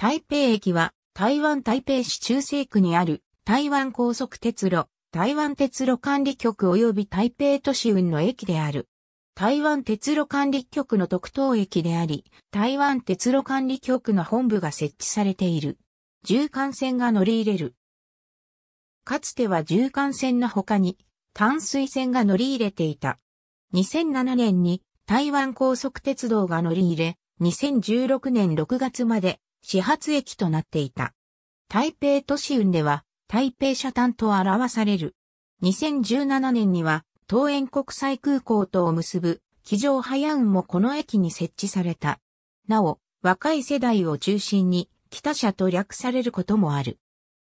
台北駅は台湾台北市中西区にある台湾高速鉄路、台湾鉄路管理局及び台北都市運の駅である。台湾鉄路管理局の特等駅であり、台湾鉄路管理局の本部が設置されている。縦貫線が乗り入れる。かつては縦貫線の他に、淡水線が乗り入れていた。2007年に台湾高速鉄道が乗り入れ、2016年6月まで始発駅となっていた。台北都市運では、台北車端と表される。2017年には、東園国際空港とを結ぶ、機上早運もこの駅に設置された。なお、若い世代を中心に、北車と略されることもある。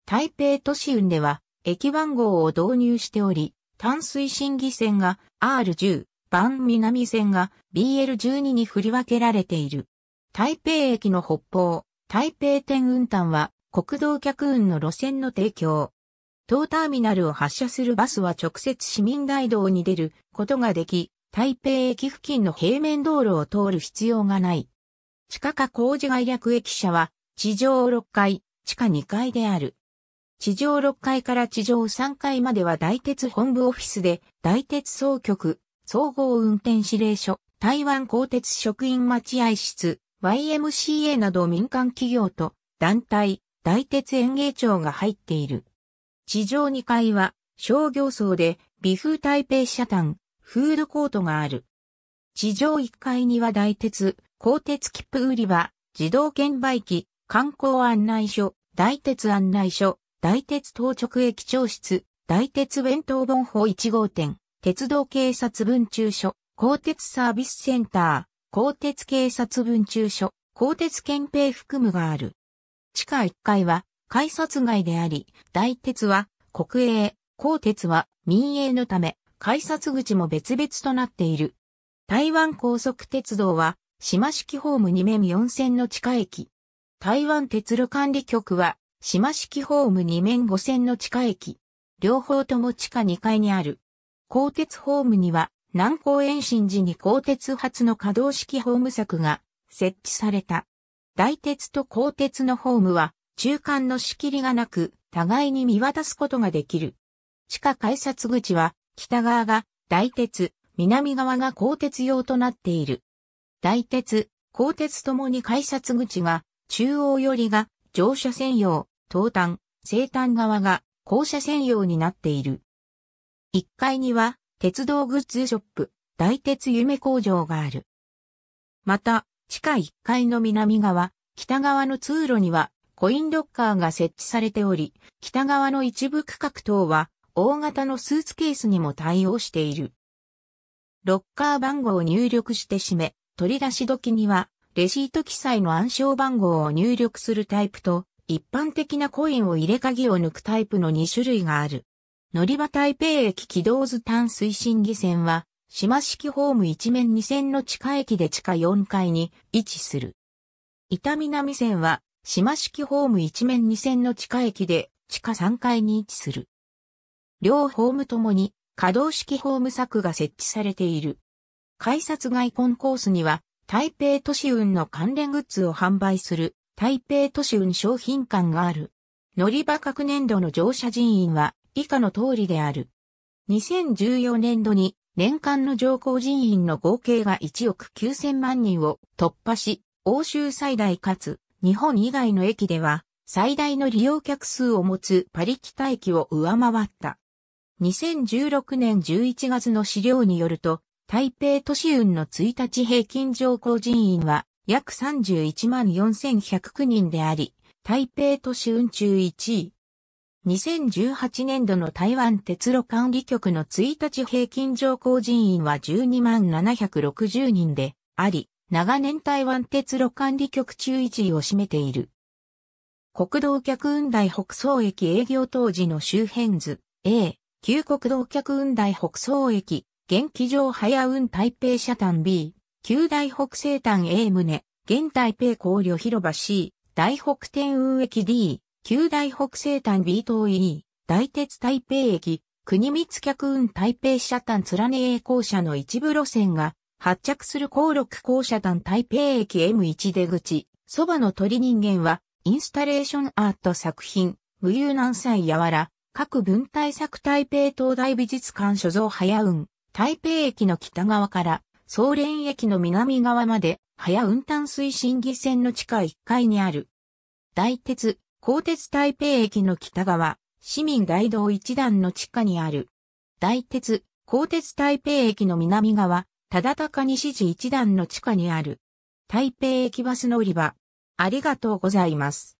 台北都市運では、駅番号を導入しており、淡水審議線が R10、番南線が BL12 に振り分けられている。台北駅の北方、台北天運搬は国道客運の路線の提供。当ターミナルを発車するバスは直接市民大道に出ることができ、台北駅付近の平面道路を通る必要がない。地下化工事外略駅舎は地上6階、地下2階である。地上6階から地上3階までは大鉄本部オフィスで大鉄総局、総合運転指令所、台湾鋼鉄職員待合室、YMCA など民間企業と団体、大鉄園芸庁が入っている。地上2階は商業層で微風台北社団、フードコートがある。地上1階には大鉄、鋼鉄切符売り場、自動券売機、観光案内所、大鉄案内所、大鉄当直駅長室、大鉄弁当本法1号店、鉄道警察分駐所、鋼鉄サービスセンター、鋼鉄警察分駐所、鋼鉄憲兵含むがある。地下1階は改札街であり、大鉄は国営、鋼鉄は民営のため、改札口も別々となっている。台湾高速鉄道は、島式ホーム2面4線の地下駅。台湾鉄路管理局は、島式ホーム2面5線の地下駅。両方とも地下2階にある。鋼鉄ホームには、南高延伸時に鋼鉄発の可動式ホーム柵が設置された。大鉄と鋼鉄のホームは中間の仕切りがなく互いに見渡すことができる。地下改札口は北側が大鉄、南側が鋼鉄用となっている。大鉄、鋼鉄ともに改札口が中央寄りが乗車専用、東端、西端側が校舎専用になっている。1階には鉄道グッズショップ、大鉄夢工場がある。また、地下1階の南側、北側の通路には、コインロッカーが設置されており、北側の一部区画等は、大型のスーツケースにも対応している。ロッカー番号を入力して閉め、取り出し時には、レシート記載の暗証番号を入力するタイプと、一般的なコインを入れ鍵を抜くタイプの2種類がある。乗り場台北駅軌道図炭推進技線は、島式ホーム一面二線の地下駅で地下4階に位置する。伊丹南線は、島式ホーム一面二線の地下駅で地下3階に位置する。両ホームともに可動式ホーム柵が設置されている。改札外コンコースには、台北都市運の関連グッズを販売する台北都市運商品館がある。乗り場各年度の乗車人員は以下の通りである。2014年度に年間の上降人員の合計が1億9000万人を突破し、欧州最大かつ日本以外の駅では最大の利用客数を持つパリ北駅を上回った。2016年11月の資料によると、台北都市運の1日平均乗降人員は約31万4109人であり、台北都市運中1位、2018年度の台湾鉄路管理局の1日平均乗降人員は12万760人であり、長年台湾鉄路管理局中1位を占めている。国道客運台北総駅営業当時の周辺図 A、旧国道客運台北総駅、現機場早運台北車端 B、旧台北西端 A 棟、現台北考慮広場 C、大北天運駅 D、旧大北西端 B 棟 E、大鉄台北駅、国光客運台北車単連ね A 校舎の一部路線が、発着する高六校舎団台北駅 M1 出口、そばの鳥人間は、インスタレーションアート作品、無勇南斎やわら、各文体作台北東大美術館所蔵早運、台北駅の北側から、総連駅の南側まで、早運淡水審議線の地下1階にある。大鉄、鋼鉄台北駅の北側、市民大道一段の地下にある。大鉄、鋼鉄台北駅の南側、忠高西地一段の地下にある。台北駅バス乗り場。ありがとうございます。